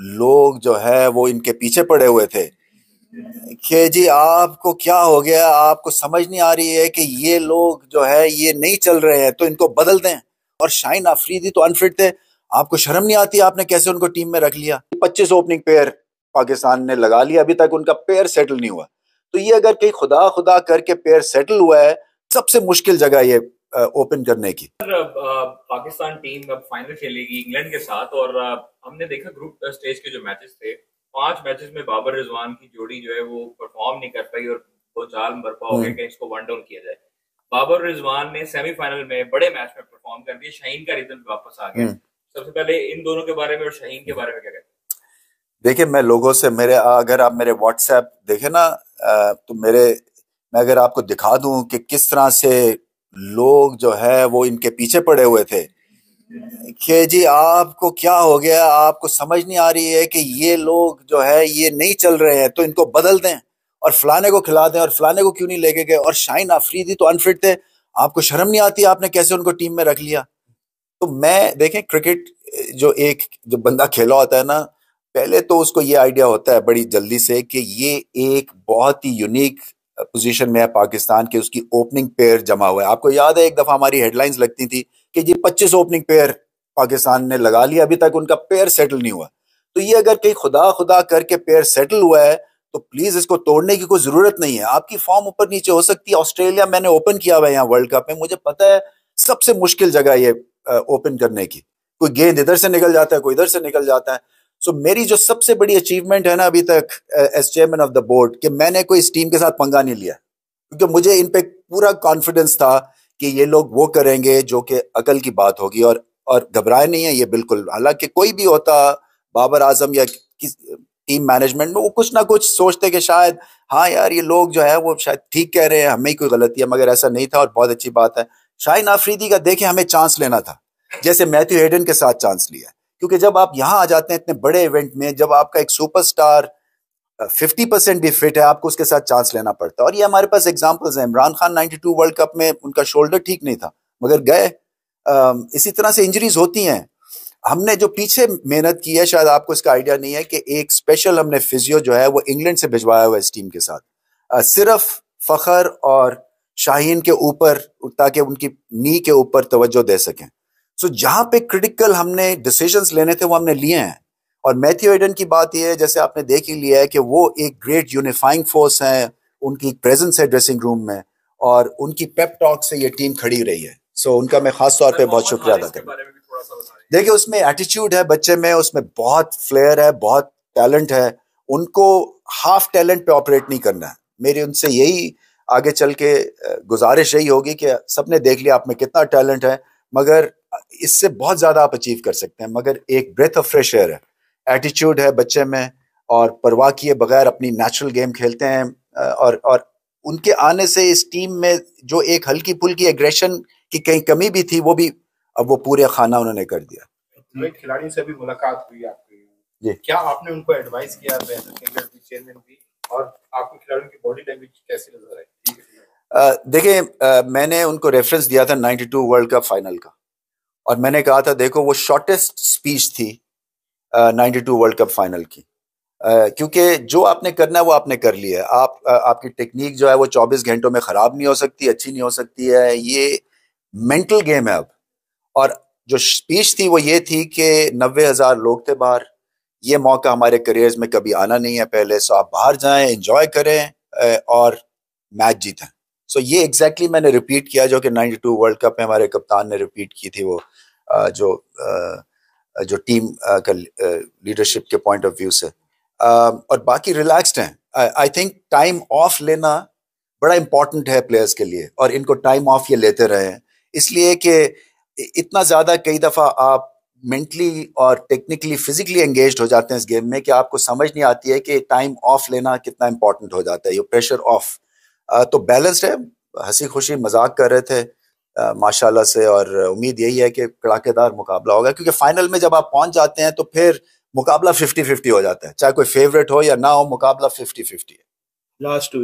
लोग जो है वो इनके पीछे पड़े हुए थे कि जी आपको क्या हो गया आपको समझ नहीं आ रही है कि ये लोग जो है ये नहीं चल रहे हैं तो इनको बदल दें और शाइन आफरीदी तो अनफिट थे आपको शर्म नहीं आती आपने कैसे उनको टीम में रख लिया 25 ओपनिंग पेयर पाकिस्तान ने लगा लिया अभी तक उनका पेयर सेटल नहीं हुआ तो ये अगर कहीं खुदा खुदा करके पेयर सेटल हुआ है सबसे मुश्किल जगह ये ओपन करने की पाकिस्तान टीम अब फाइनल खेलेगी इंग्लैंड के साथ और हमने देखा ग्रुप स्टेज के जो मैचेस थे पांच मैचेस में बाबर रिजवान की जोड़ी जो है वो परफॉर्म नहीं कर पाई और दो चाल बरपा हो गया हम्म। कि इसको वन डाउन किया जाए बाबर रिजवान ने सेमीफाइनल में बड़े मैच में परफॉर्म कर दिया शहीन का रिजन वापस आ गया हम्म। सबसे पहले इन दोनों के बारे में और शहीन के बारे में क्या कहते हैं देखिए मैं लोगों से मेरे अगर आप मेरे व्हाट्सएप देखें ना तो मेरे मैं अगर आपको दिखा दूं कि किस तरह से लोग जो है वो इनके पीछे पड़े हुए थे कि जी आपको क्या हो गया आपको समझ नहीं आ रही है कि ये लोग जो है ये नहीं चल रहे हैं तो इनको बदल दें और फलाने को खिला दें और फलाने को क्यों नहीं लेके गए और शाइन आफरीदी तो अनफिट थे आपको शर्म नहीं आती आपने कैसे उनको टीम में रख लिया तो मैं देखें क्रिकेट जो एक जो बंदा खेला होता है ना पहले तो उसको ये आइडिया होता है बड़ी जल्दी से कि ये एक बहुत ही यूनिक पोजीशन में है पाकिस्तान के उसकी ओपनिंग पेयर जमा हुआ है आपको याद है एक दफा हमारी हेडलाइंस लगती थी कि ये 25 ओपनिंग पेयर पाकिस्तान ने लगा लिया अभी तक उनका पेयर सेटल नहीं हुआ तो ये अगर कहीं खुदा खुदा करके पेयर सेटल हुआ है तो प्लीज इसको तोड़ने की कोई जरूरत नहीं है आपकी फॉर्म ऊपर नीचे हो सकती है ऑस्ट्रेलिया मैंने ओपन किया हुआ है यहाँ वर्ल्ड कप में मुझे पता है सबसे मुश्किल जगह ये ओपन करने की कोई गेंद इधर से निकल जाता है कोई इधर से निकल जाता है सो so, मेरी जो सबसे बड़ी अचीवमेंट है ना अभी तक as chairman of the board कि मैंने कोई इस टीम के साथ पंगा नहीं लिया क्योंकि मुझे इन पे पूरा कॉन्फिडेंस था कि ये लोग वो करेंगे जो कि अकल की बात होगी और और घबराए नहीं है ये बिल्कुल हालांकि कोई भी होता बाबर आजम या किस टीम मैनेजमेंट में वो कुछ ना कुछ सोचते कि शायद हाँ यार ये लोग जो है वो शायद ठीक कह रहे हैं हमें कोई गलती है मगर ऐसा नहीं था और बहुत अच्छी बात है शाहिन आफरीदी का देखें हमें चांस लेना था जैसे मैथ्यू हेडन के साथ चांस लिया क्योंकि जब आप यहाँ आ जाते हैं इतने बड़े इवेंट में जब आपका एक सुपरस्टार फिफ्टी परसेंट भी फिट है आपको उसके साथ चांस लेना पड़ता है और ये हमारे पास एग्जाम्पल्स हैं इमरान खान 92 वर्ल्ड कप में उनका शोल्डर ठीक नहीं था मगर गए इसी तरह से इंजरीज होती हैं हमने जो पीछे मेहनत की है शायद आपको इसका आइडिया नहीं है कि एक स्पेशल हमने फिजियो जो है वो इंग्लैंड से भिजवाया हुआ इस टीम के साथ सिर्फ फखर और शाहीन के ऊपर ताकि उनकी नी के ऊपर तवज्जो दे सकें सो so, जहां पे क्रिटिकल हमने डिसीजन लेने थे वो हमने लिए हैं और मैथ्यू एडन की बात यह है जैसे आपने देख ही लिया है कि वो एक ग्रेट यूनिफाइंग फोर्स है उनकी प्रेजेंस है ड्रेसिंग रूम में और उनकी पेपटॉक से ये टीम खड़ी रही है सो so, उनका मैं खास तौर पे बहुत शुक्रिया अदा करता हूँ देखिए उसमें एटीट्यूड है बच्चे में उसमें बहुत फ्लेयर है बहुत टैलेंट है उनको हाफ टैलेंट पे ऑपरेट नहीं करना है मेरी उनसे यही आगे चल के गुजारिश यही होगी कि सबने देख लिया आप में कितना टैलेंट है मगर इससे बहुत ज़्यादा आप अचीव कर सकते हैं मगर एक ब्रेथ ऑफ फ्रेश एयर है एटीट्यूड है बच्चे में और परवाह किए बगैर अपनी नेचुरल गेम खेलते हैं और और उनके आने से इस टीम में जो एक हल्की फुल्की एग्रेशन की कहीं कमी भी थी वो भी अब वो पूरे खाना उन्होंने कर दिया तो खिलाड़ी से भी मुलाकात हुई आपकी जी क्या आपने उनको एडवाइस किया चेयरमैन और आपको खिलाड़ियों की बॉडी लैंग्वेज कैसी नजर आई देखिए मैंने उनको रेफरेंस दिया था 92 वर्ल्ड कप फाइनल का और मैंने कहा था देखो वो शॉर्टेस्ट स्पीच थी ninety two world cup final की Uh, क्योंकि जो आपने करना है वो आपने कर लिया है आप आपकी टेक्निक जो है वो 24 घंटों में ख़राब नहीं हो सकती अच्छी नहीं हो सकती है ये मेंटल गेम है अब और जो स्पीच थी वो ये थी कि नब्बे हज़ार लोग थे बाहर ये मौका हमारे करियर्स में कभी आना नहीं है पहले सो आप बाहर जाएं इंजॉय करें और मैच जीतें सो ये एग्जैक्टली मैंने रिपीट किया जो कि 92 वर्ल्ड कप में हमारे कप्तान ने रिपीट की थी वो जो जो टीम का लीडरशिप के पॉइंट ऑफ व्यू से और बाकी रिलैक्सड हैं आई थिंक टाइम ऑफ लेना बड़ा इंपॉर्टेंट है प्लेयर्स के लिए और इनको टाइम ऑफ ये लेते रहे हैं इसलिए कि इतना ज़्यादा कई दफ़ा आप मेंटली और टेक्निकली फिजिकली एंगेज हो जाते हैं इस गेम में कि आपको समझ नहीं आती है कि टाइम ऑफ लेना कितना इंपॉर्टेंट हो जाता है ये प्रेशर ऑफ तो बैलेंस्ड है हंसी खुशी मजाक कर रहे थे माशाल्लाह से और उम्मीद यही है कि कड़ाकेदार मुकाबला होगा क्योंकि फाइनल में जब आप पहुंच जाते हैं तो फिर मुकाबला फिफ्टी फिफ्टी हो जाता है चाहे कोई फेवरेट हो या ना हो मुकाबला फिफ्टी फिफ्टी है लास्ट